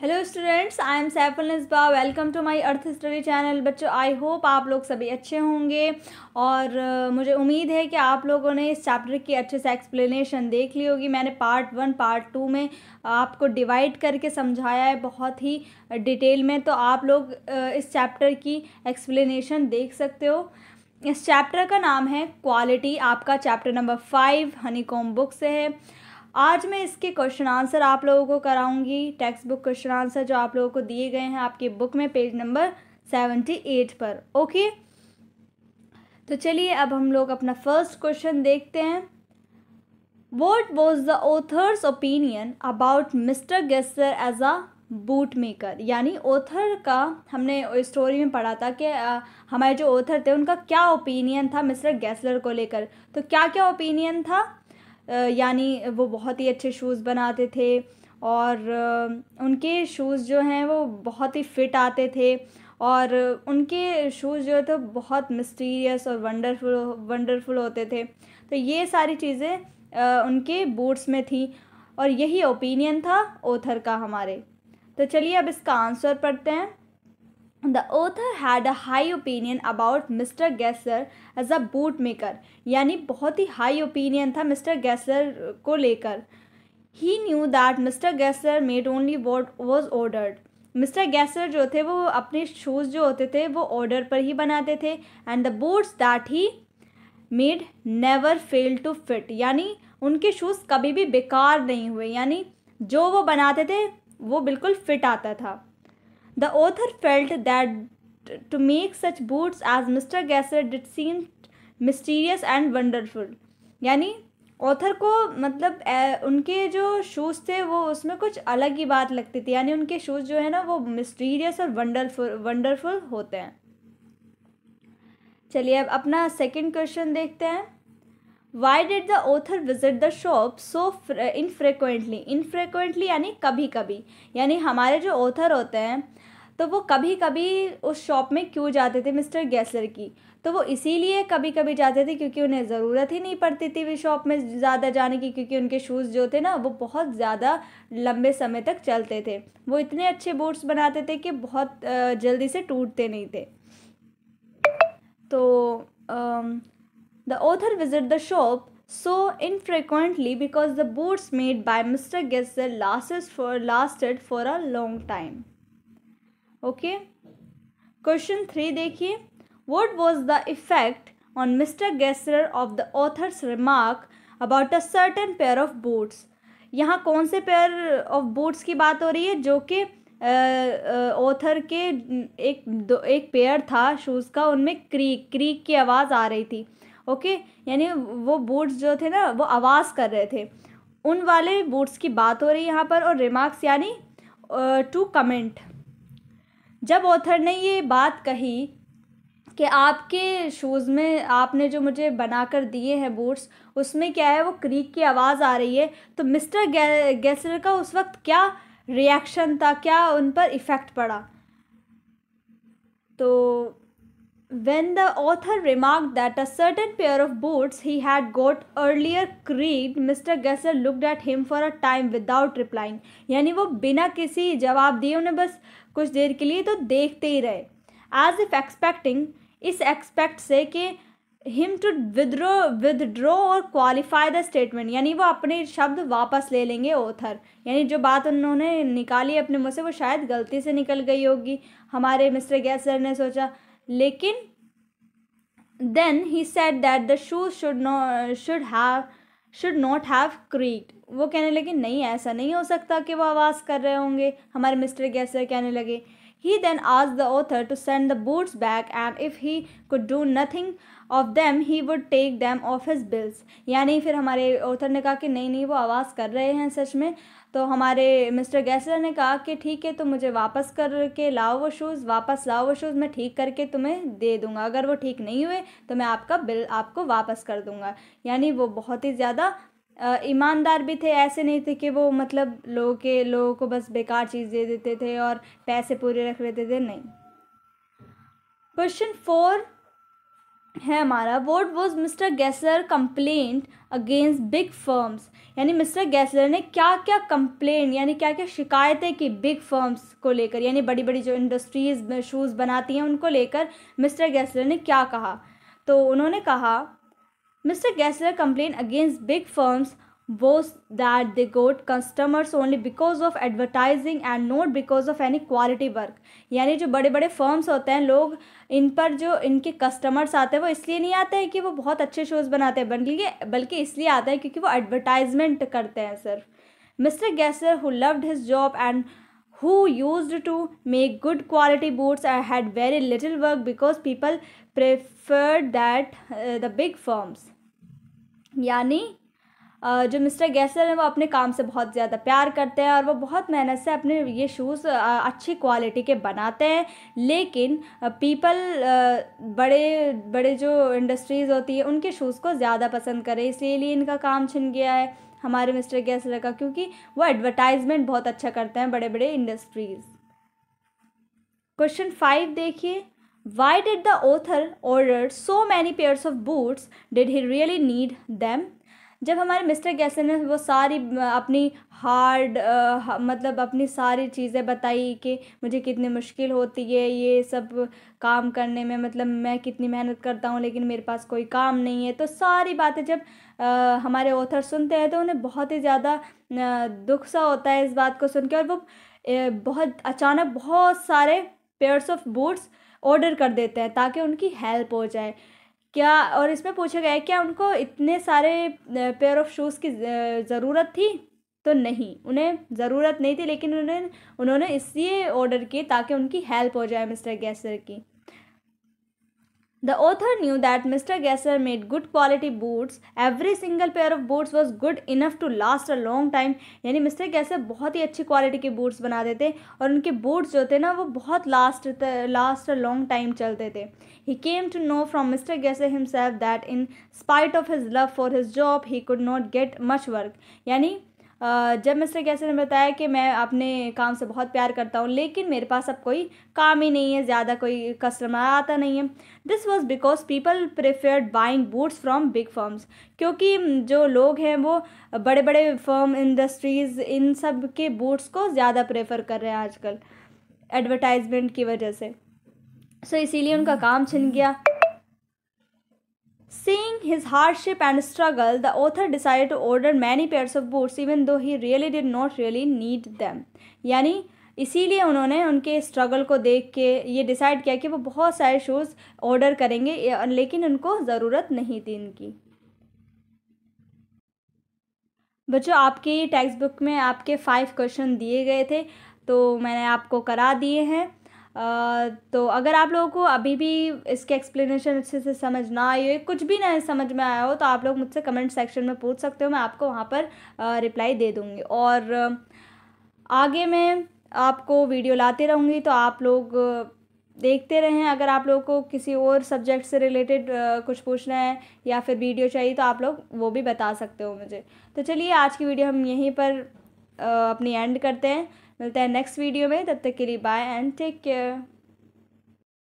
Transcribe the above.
Hello students I am सैफल नस्बा welcome to my earth study channel बच्चों I hope आप लोग सभी अच्छे होंगे और uh, मुझे उम्मीद है कि आप लोगों ने इस चैप्टर की अच्छे से एक्सप्लेनेशन देख ली होगी मैंने पार्ट वन पार्ट टू में आपको डिवाइड करके समझाया है बहुत ही डिटेल में तो आप लोग uh, इस चैप्टर की एक्सप्लेनेशन देख सकते हो इस चैप्टर का नाम है क्वालिटी आपका chapter number five honey book से है आज मैं इसके क्वेश्चन आंसर आप लोगों को कराऊंगी टेक्स्ट बुक क्वेश्चन आंसर जो आप लोगों को दिए गए हैं आपकी बुक में पेज नंबर सेवेंटी एट पर ओके तो चलिए अब हम लोग अपना फर्स्ट क्वेश्चन देखते हैं what was the author's opinion about mister Gessler as a boot maker यानी ऑथर का हमने स्टोरी में पढ़ा था कि हमारे जो ऑथर थे उनका क्या ओपिनियन था मिस्टर गैसलर को लेकर तो क्या क्या ओपिनियन था यानी वो बहुत ही अच्छे शूज़ बनाते थे और उनके शूज़ जो हैं वो बहुत ही फ़िट आते थे और उनके शूज़ जो थे बहुत मिस्टीरियस और वंडरफुल वंडरफुल होते थे तो ये सारी चीज़ें उनके बूट्स में थी और यही ओपिनियन था ओथर का हमारे तो चलिए अब इसका आंसर पढ़ते हैं the author had a high opinion about mister Gessler as a boot maker यानी बहुत ही हाई ओपिनियन था मिस्टर गैसर को लेकर he knew that mister Gessler made only what was ordered mister Gessler जो थे वो अपने शूज़ जो होते थे वो ऑर्डर पर ही बनाते थे and the boots that he made never fail to fit यानी उनके शूज़ कभी भी बेकार नहीं हुए यानी जो वो बनाते थे वो बिल्कुल फिट आता था The author felt that to make such boots as Mr. Gasser did seemed mysterious and wonderful. यानी ऑथर को मतलब ए, उनके जो शूज़ थे वो उसमें कुछ अलग ही बात लगती थी यानी उनके शूज़ जो है ना वो मिस्टीरियस और वंडरफुल वंडरफुल होते हैं चलिए अब अपना सेकंड क्वेश्चन देखते हैं why did the author visit the shop so infrequently infrequently यानी कभी कभी यानी हमारे जो author होते हैं तो वो कभी कभी उस शॉप में क्यों जाते थे मिस्टर गैसर की तो वो इसीलिए कभी कभी जाते थे क्योंकि उन्हें ज़रूरत ही नहीं पड़ती थी वे शॉप में ज़्यादा जाने की क्योंकि उनके शूज़ जो थे ना वो बहुत ज़्यादा लंबे समय तक चलते थे वो इतने अच्छे बूट्स बनाते थे कि बहुत जल्दी से टूटते नहीं थे तो The author visited the shop so infrequently because the boots made by Mr. Gesser lasted for, lasted for a long time. Okay. Question 3 देखिए What was the effect on Mr. Gesser of the author's remark about a certain pair of boots? यहाँ कौन से pair of boots की बात हो रही है जो कि ऑथर के एक दो एक पेयर था शूज़ का उनमें क्रीक क्रीक की आवाज़ आ रही थी ओके यानी वो बूट्स जो थे ना वो आवाज़ कर रहे थे उन वाले बूट्स की बात हो रही है यहाँ पर और रिमार्क्स यानी टू कमेंट जब ऑथर ने ये बात कही कि आपके शूज़ में आपने जो मुझे बनाकर दिए हैं बूट्स उसमें क्या है वो क्रीक की आवाज़ आ रही है तो मिस्टर गे, गेसर का उस वक्त क्या रिएक्शन था क्या उन पर इफ़ेक्ट पड़ा तो when the author remarked that a certain pair of boots he had got earlier creaked, Mr. Gesser looked at him for a time without replying. यानी वो बिना किसी जवाब दिए उन्हें बस कुछ देर के लिए तो देखते ही रहे एज इफ एक्सपेक्टिंग इस एक्सपेक्ट से कि him to withdraw withdraw or qualify the statement यानी वो अपने शब्द वापस ले लेंगे ओथर यानी जो बात उन्होंने निकाली अपने मुँह से वो शायद गलती से निकल गई होगी हमारे मिस्टर गैसर ने सोचा लेकिन then he said that the shoes should no should have should not have creaked वो कहने लगे नहीं ऐसा नहीं हो सकता कि वो आवाज़ कर रहे होंगे हमारे मिस्टर गैसर कहने लगे He then asked the author to send the boots back and if he could do nothing of them he would take them off his bills यानी फिर हमारे ऑथर ने कहा कि नहीं नहीं वो आवाज़ कर रहे हैं सच में तो हमारे मिस्टर गैसलर ने कहा कि ठीक है तो मुझे वापस करके लाओ वो शूज़ वापस लाओ वो शूज़ मैं ठीक करके तुम्हें दे दूँगा अगर वो ठीक नहीं हुए तो मैं आपका बिल आपको वापस कर दूँगा यानी वो बहुत ही ज़्यादा ईमानदार भी थे ऐसे नहीं थे कि वो मतलब लोगों के लोगों को बस बेकार चीज़ दे देते थे और पैसे पूरे रख लेते थे नहीं क्वेश्चन फोर है हमारा what was mister Gessler complaint against big firms यानी मिस्टर गैसलर ने क्या क्या कंप्लेंट यानी क्या क्या शिकायतें की बिग फर्म्स को लेकर यानी बड़ी बड़ी जो इंडस्ट्रीज़ शूज़ बनाती हैं उनको लेकर मिस्टर गैसलर ने क्या कहा तो उन्होंने कहा Mr. Gessler complained against big firms boast that they got customers only because of advertising and not because of any quality work यानी जो बड़े बड़े firms होते हैं लोग इन पर जो इनके customers आते हैं वो इसलिए नहीं आते हैं कि वो बहुत अच्छे shows बनाते हैं बल्कि बल्कि इसलिए आते हैं क्योंकि वो advertisement करते हैं सिर्फ Mr. गैसर who loved his job and who used to make good quality boots and had very little work because people preferred that uh, the big firms यानी जो मिस्टर गैसर हैं वो अपने काम से बहुत ज़्यादा प्यार करते हैं और वो बहुत मेहनत से अपने ये शूज़ अच्छी क्वालिटी के बनाते हैं लेकिन पीपल बड़े बड़े जो इंडस्ट्रीज़ होती है उनके शूज़ को ज़्यादा पसंद करें इसीलिए इनका काम छिन गया है हमारे मिस्टर गैसर का क्योंकि वो एडवर्टाइजमेंट बहुत अच्छा करते हैं बड़े बड़े इंडस्ट्रीज़ क्वेश्चन फाइव देखिए Why did the author order so many pairs of boots? Did he really need them? जब हमारे मिस्टर गैसन ने वो सारी अपनी हार्ड मतलब अपनी सारी चीज़ें बताई कि मुझे कितनी मुश्किल होती है ये सब काम करने में मतलब मैं कितनी मेहनत करता हूँ लेकिन मेरे पास कोई काम नहीं है तो सारी बातें जब आ, हमारे ऑथर सुनते हैं तो उन्हें बहुत ही ज़्यादा दुख सा होता है इस बात को सुन के और वो बहुत अचानक बहुत सारे पेयर्स ऑफ बूट्स ऑर्डर कर देते हैं ताकि उनकी हेल्प हो जाए क्या और इसमें पूछा गया है क्या उनको इतने सारे पेयर ऑफ शूज़ की ज़रूरत थी तो नहीं उन्हें ज़रूरत नहीं थी लेकिन उन्हें उन्होंने इसलिए ऑर्डर किए ताकि उनकी हेल्प हो जाए मिस्टर गैसर की The author knew that Mr. Gasser made good quality boots. Every single pair of boots was good enough to last a long time. यानी मिस्टर गैसर बहुत ही अच्छी क्वालिटी के बूट्स बनाते थे और उनके बूट्स जो थे ना वो बहुत लास्ट लास्ट लॉन्ग टाइम चलते थे he came to know from mister Gessler himself that in spite of his love for his job he could not get much work यानी जब मिस्टर कैसे ने बताया कि मैं अपने काम से बहुत प्यार करता हूँ लेकिन मेरे पास अब कोई काम ही नहीं है ज़्यादा कोई कस्टमर आता नहीं है this was because people preferred buying boots from big firms क्योंकि जो लोग हैं वो बड़े बड़े फर्म इंडस्ट्रीज़ इन सब के बूट्स को ज़्यादा प्रेफर कर रहे हैं आजकल एडवर्टाइजमेंट की वजह से सो so, इसीलिए उनका काम छिन गया Seeing his hardship and struggle, the author decided to order many pairs of boots even though he really did not really need them. यानी इसीलिए उन्होंने उनके स्ट्रगल को देख के ये डिसाइड किया कि वो बहुत सारे शूज़ ऑर्डर करेंगे लेकिन उनको ज़रूरत नहीं थी इनकी बच्चों आपके टेक्स्ट बुक में आपके फाइव क्वेश्चन दिए गए थे तो मैंने आपको करा दिए हैं तो अगर आप लोगों को अभी भी इसके एक्सप्लेनेशन अच्छे से समझ ना आई हो कुछ भी नहीं समझ में आया हो तो आप लोग मुझसे कमेंट सेक्शन में पूछ सकते हो मैं आपको वहाँ पर रिप्लाई दे दूँगी और आगे मैं आपको वीडियो लाते रहूँगी तो आप लोग देखते रहें अगर आप लोगों को किसी और सब्जेक्ट से रिलेटेड कुछ पूछना है या फिर वीडियो चाहिए तो आप लोग वो भी बता सकते हो मुझे तो चलिए आज की वीडियो हम यहीं पर अपनी एंड करते हैं मिलते हैं नेक्स्ट वीडियो में तब तक के लिए बाय एंड टेक केयर